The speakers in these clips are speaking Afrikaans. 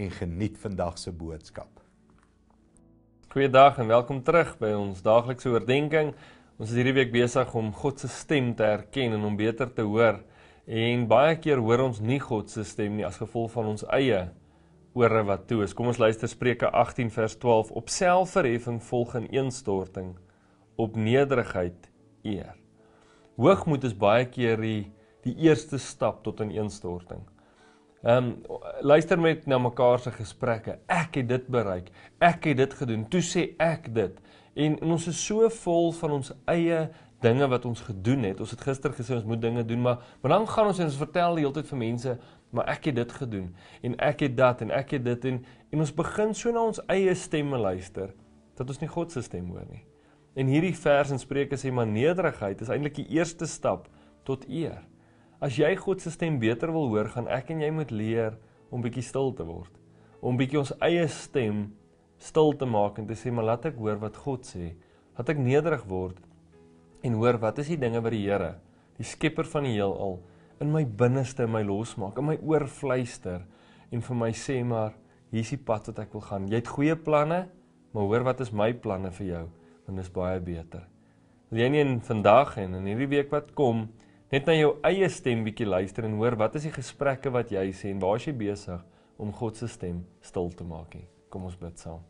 en geniet vandag se boodskap. Goeiedag en welkom terug by ons daaglikse oordeenking. Ons is hierdie week besig om God se stem te erken en hom beter te hoor. En baie keer hoor ons nie God se stem nie as gevolg van ons eie ore wat toe is. Kom ons luister Spreuke 18 vers 12 op selfverheffing volg in eenstorting op nederigheid eer. Hoogmoed is baie keer die die eerste stap tot ineenstorting. In Ehm um, luister met na mekaar se gesprekke. Ek het dit bereik. Ek het dit gedoen. Toe sê ek dit. En, en ons is so vol van ons eie dinge wat ons gedoen het. Ons het gister gesê ons moet dinge doen, maar, maar dan gaan ons en ons vertel die hele tyd vir mense, maar ek het dit gedoen en ek het dat en ek het dit en en ons begin so na ons eie stemme luister dat ons nie God se stem hoor nie. En hierdie vers in Spreuke sê maar nederigheid is eintlik die eerste stap tot eer. As jy God se stem beter wil hoor, gaan ek en jy moet leer om bietjie stil te word. Om bietjie ons eie stem stil te maak en te sê, "Maar laat ek hoor wat God sê. Laat ek nederig word en hoor wat is die dinge wat die Here, die Skepper van die heelal, in my binneste in my losmaak, in my oor fluister en vir my sê, "Maar hier is die pad wat ek wil gaan. Jy het goeie planne, maar hoor wat is my planne vir jou? Want dit is baie beter." Wil jy nie in vandag en in hierdie week wat kom net na jou eie stem bietjie luister en hoor wat is die gesprekke wat jy sê en waar is jy besig om God se stem stil te maak nie. Kom ons bid saam.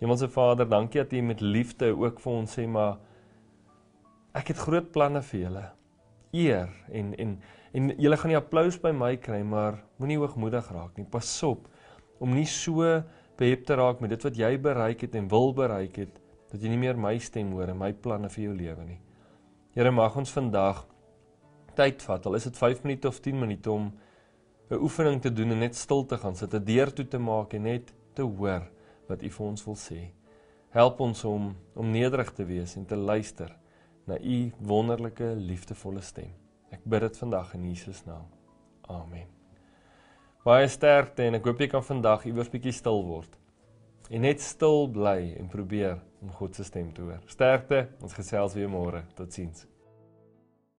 Hemelse Vader, dankie dat U met liefde ook vir ons sê maar ek het groot planne vir julle. Eer en en en julle gaan die applous by my kry, maar moenie hoogmoedig raak nie. Pas op om nie so behep te raak met dit wat jy bereik het en wil bereik het dat jy nie meer my stem hoor en my planne vir jou lewe nie. Here mag ons vandag tyd vat. Al is dit 5 minute of 10 minute om 'n oefening te doen en net stil te gaan sit, 'n deur toe te maak en net te hoor wat U vir ons wil sê. Help ons om om nederig te wees en te luister na U wonderlike, liefdevolle stem. Ek bid dit vandag in Jesus naam. Amen. Baie sterkte en ek hoop jy kan vandag iewers bietjie stil word en net stil bly en probeer om God se stem te hoor. Sterkte, ons gesels weer môre. Totsiens.